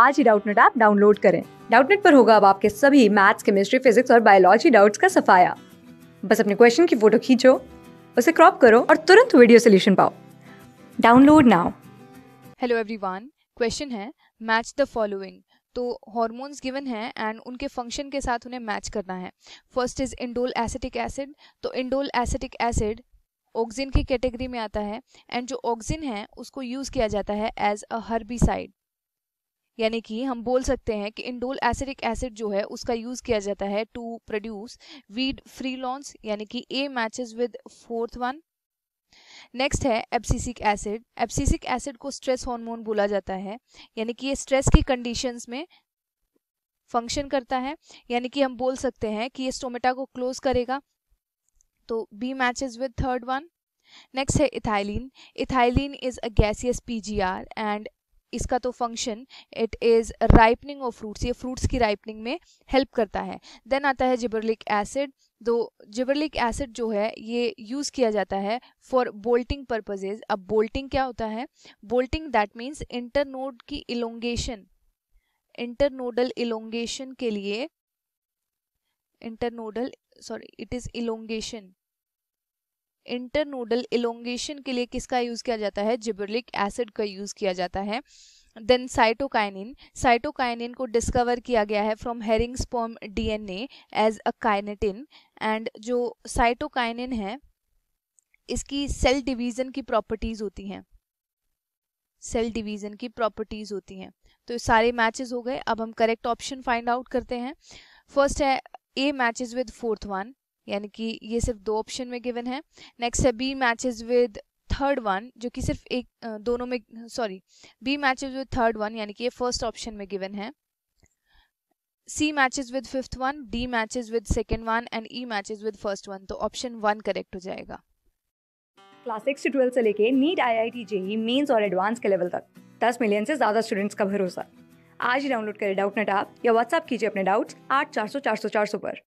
आज ही Doubtnut app download करें डाउटनेट पर होगा अब आपके सभी मैथ्स केमिस्ट्री फिजिक्स और बायोलॉजी डाउट्स का सफाया बस अपने क्वेश्चन की फोटो खींचो उसे क्रॉप करो और तुरंत वीडियो सोल्यूशन पाओ download now hello everyone question है मैच द फॉलोइंग तो हॉर्मोन्स गिवन है एंड उनके फंक्शन के साथ उन्हें मैच करना है first is indole acetic acid तो इंडोल एसिटिक एसिड ऑक्सिन की कैटेगरी में आता है एंड जो ऑक्सिन है उसको यूज़ किया जाता है एज अ हर्बिसाइड यानी कि हम बोल सकते हैं कि इंडोल एसिडिक एसिड जो है उसका यूज़ किया जाता है to produce weed free lawns यानी कि A matches with fourth one next है एप्सिसिक एसिड एप्सिसिक एसिड को स्ट्रेस हार्मोन बोला जाता है यानी कि ये स्ट्रेस की कंडीशंस में फंक्शन करता है यानी कि हम बोल सकते हैं कि ये स्टोमेटा को क्लोज करेगा तो B matches with third one next है ethylene ethylene is a gaseous PGR and इसका तो function it is ripening of fruits ये फ्रूट्स की राइपनिंग में हेल्प करता है देन आता है जिबरलिक एसिड दो जिबरलिक एसिड जो है ये यूज़ किया जाता है फॉर बोल्टिंग पर्पजेज अब बोल्टिंग क्या होता है बोल्टिंग दैट मीन्स इंटरनोड की इलोंगेशन इंटरनोडल इलोंगेशन के लिए internodal sorry it is elongation internodal elongation के लिए किसका यूज़ किया जाता है जिबरलिक एसिड का यूज़ किया जाता है देन साइटोकाइनिन साइटोकाइनिन को डिस्कवर किया गया है from herring sperm an as a kinetin and जो साइटोकाइनिन है इसकी सेल डिवीजन की प्रॉपर्टीज होती हैं सेल डिवीजन की प्रॉपर्टीज होती हैं तो सारे मैचेस हो गए अब हम करेक्ट ऑप्शन फाइंड आउट करते हैं फर्स्ट है A matches with fourth one यानी कि ये सिर्फ दो ऑप्शन में गिवन है नेक्स्ट है B matches with third one जो कि सिर्फ एक दोनों में sorry B matches with third one यानी कि ये फर्स्ट ऑप्शन में गिवन है C matches with fifth one D matches with second one and E matches with first one तो ऑप्शन वन करेक्ट हो जाएगा क्लास सिक्स से ट्वेल्थ से लेके NEET I I T JEE mains और advance के लेवल तक दस मिलियन से ज्यादा स्टूडेंट्स का भरोसा आज ही डाउनलोड करें डाउट नेट आप या व्हाट्सअप कीजिए अपने डाउट्स आठ चार सौ चार सौ चार सौ पर